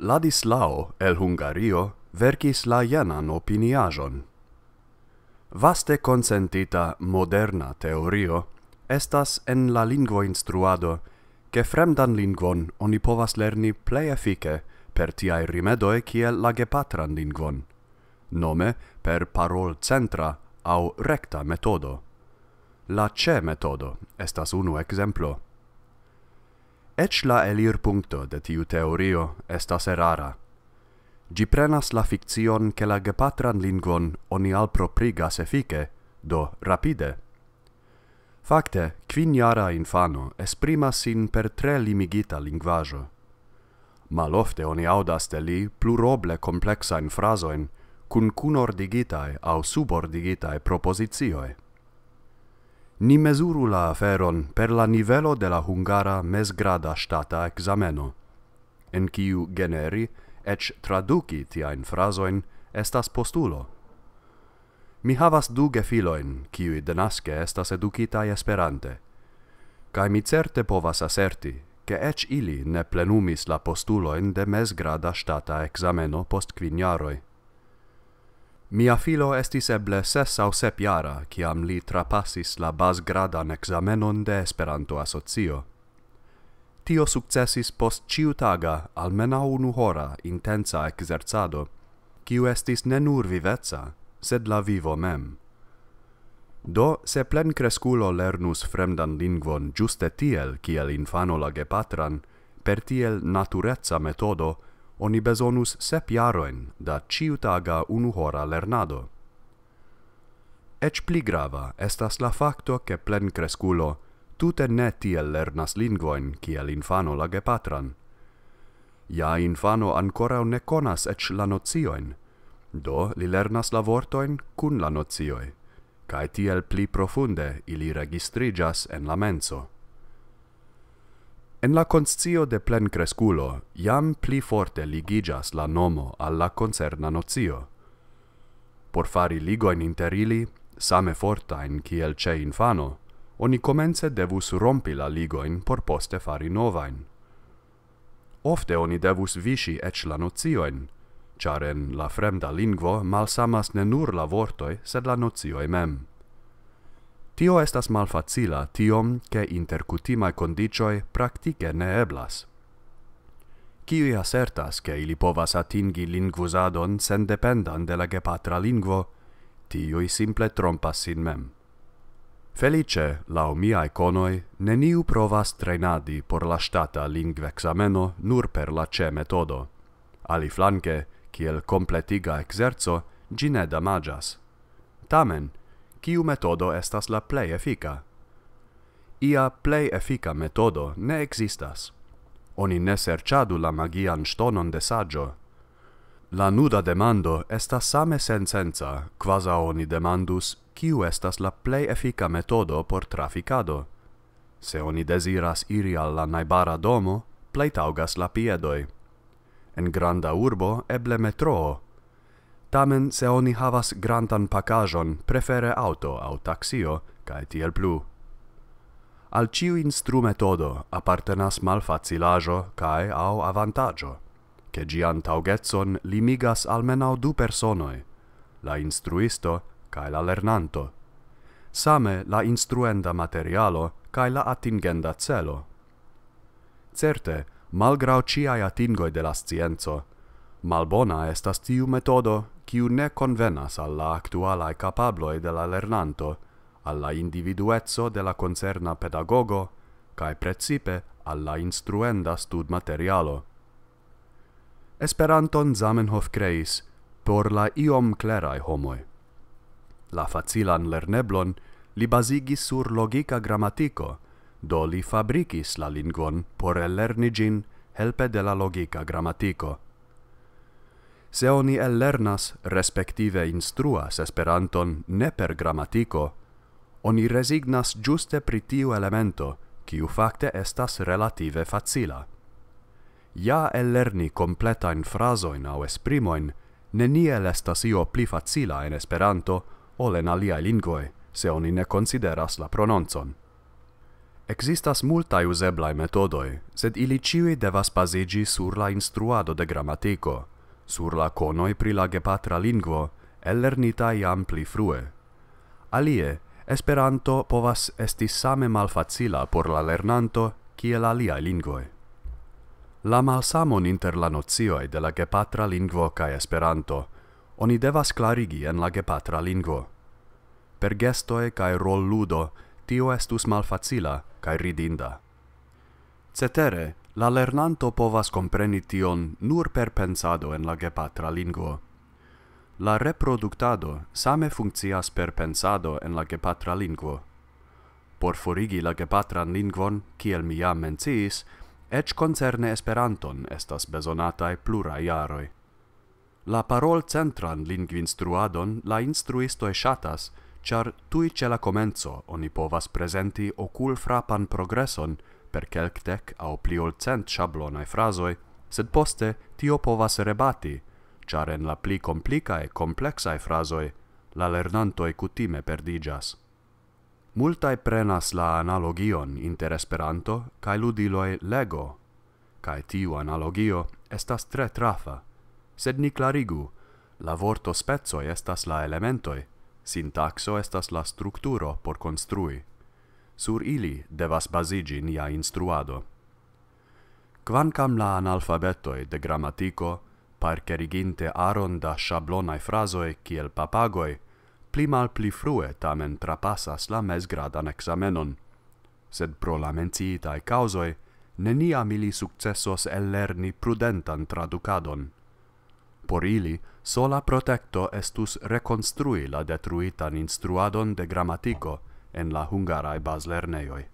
Ladislao el Hungario vercis la jenan opiniajon. Vaste consentita moderna teorio estas en la lingua instruado che fremdan lingvon oni povas lerni plei efike per tiai rimedoe ciel la gepatran lingvon, nome per parol centra au recta metodo. La C metodo estas unu exemplo. Ec la elir puncto de tiu teorio as rara. Gi prenas la ficzion che la gepatran lingon oni alproprigas effice, do rapide. Facte, quiniara infano esprimas sin per tre limigita linguaggio. Malofte oni audas de li pluroble complexain frasoen cun cunordigitae au subordigitae propositioe ni mesuru la aferon per la nivelo de la hungara mesgrada stata exameno, en kiu generi, ec traduci tiaen frasoin, estas postulo. Mi havas du gefiloin, i denaske estas educitai esperante, ca mi certe povas aserti, che ec ili ne plenumis la postuloin de mesgrada stata exameno post quiniaroi. Mia filo estis eble ses au sep jara, ciam li trapassis la bas gradan examenon de Esperanto Asocio. Tio successis post ciu taga almena unu hora intensa exerzado, ciu estis ne nur viveca, sed la vivo mem. Do, se plen cresculo lernus fremdan lingvon giuste tiel, ciel infano la gepatran, per tiel naturezza metodo, oni besonus sep jaroin da ciutaga unu hora lernado. Ec pli grava estas la facto che plen cresculo tute ne tiel lernas lingvoin kiel infano la gepatran. Ja infano ancora ne conas ec la nocioin, do li lernas la vortoin cun la nocioi, cae tiel pli profunde ili registrigas en la menso. En la conscio de plen cresculo, jam pli forte ligigas la nomo alla concerna nozio. Por fari ligoin inter ili, same forta in ciel ce infano, oni comence devus rompi la ligoin por poste fari novain. Ofte oni devus visi ec la nozioin, char en la fremda lingvo malsamas ne nur la vortoi, sed la nozioi mem. Tio estas mal tiom, ke inter kutimae kondicioi praktike ne eblas. Kiui asertas, ke ili povas atingi lingvusadon sen dependan de la gepatra lingvo, tioi simple trompas sin mem. Felice, lau mia iconoi, neniu provas trenadi por la stata lingvexameno nur per la ce metodo. Ali flanke, kiel completiga exerzo, gine damagas. Tamen, kiu metodo estas la plej efika. Ia plej efika metodo ne ekzistas. Oni ne serĉadu la magian ŝtonon de saĝo. La nuda demando estas same sensenca, quasi oni demandus, kiu estas la plej efika metodo por trafikado. Se oni desiras iri al la najbara domo, plej taŭgas la piedoj. En granda urbo eble metroo, tamen se oni havas grandan pakajon, prefere auto au taxio, cae tiel plu. Al ciu instru metodo apartenas malfacilajo facilajo cae au avantajo, che gian taugetson limigas almenau du personoi, la instruisto cae la lernanto. Same la instruenda materialo cae la atingenda celo. Certe, malgrau ciai atingoi de la scienzo, Malbona est tiu metodo, quiu ne convenas alla actualae capabloi de la lernanto, alla individuetso de la concerna pedagogo, cae precipe alla instruenda stud materialo. Esperanton Zamenhof creis, por la iom clerae homoi. La facilan lerneblon li basigis sur logica grammatico, do li fabricis la lingon por el lernigin helpe de la logica grammatico se oni ellernas respektive instruas esperanton ne per grammatico, oni resignas giuste pri tiu elemento, quiu facte estas relative facila. Ja ellerni completain frasoin au esprimoin neniel estas io pli facila in esperanto ol en aliae lingoe, se oni ne consideras la prononcon. Existas multae useblae metodoi, sed ili ciui devas basigi sur la instruado de grammatico, sur la conoi pri la gepatra linguo, el iam pli frue. Alie, esperanto povas esti same mal por la lernanto cia la liae La malsamon inter la nozioi de la gepatra linguo ca esperanto, oni devas clarigi en la gepatra linguo. Per gestoe ca rol ludo, tio estus malfacila facila ridinda. Cetere, La lernanto povas compreni tion nur per pensado en la gepatra lingvo. La reproductado same funkcias per pensado en la gepatra lingvo. Por forigi la gepatran lingvon, kiel mi jam menciis, eĉ concerne Esperanton estas bezonataj pluraj iaroi. La parol centran lingvinstruadon la instruisto e shatas, char tui ce la comenzo oni povas presenti ocul frapan progreson per quelctec au pliol cent sablonae frazoi sed poste tio povas rebati, char en la pli complicae complexae frasoi la lernantoi cutime perdigas. Multae prenas la analogion inter esperanto cae ludiloi lego, cae u analogio estas tre trafa, sed ni clarigu, la vorto spezoi estas la elementoi, sintaxo estas la structuro por construi sur ili devas basigi nia instruado. Quancam la analfabetoi de grammatico, parceriginte aron da shablonae frazoe, kiel papagoi, pli mal pli frue tamen trapassas la mesgradan examenon, sed pro la menciitae causoi, nenia mili successos ellerni prudentan traducadon. Por ili, sola protecto estus reconstrui la detruitan instruadon de grammatico, en la hungarae baslerneioi.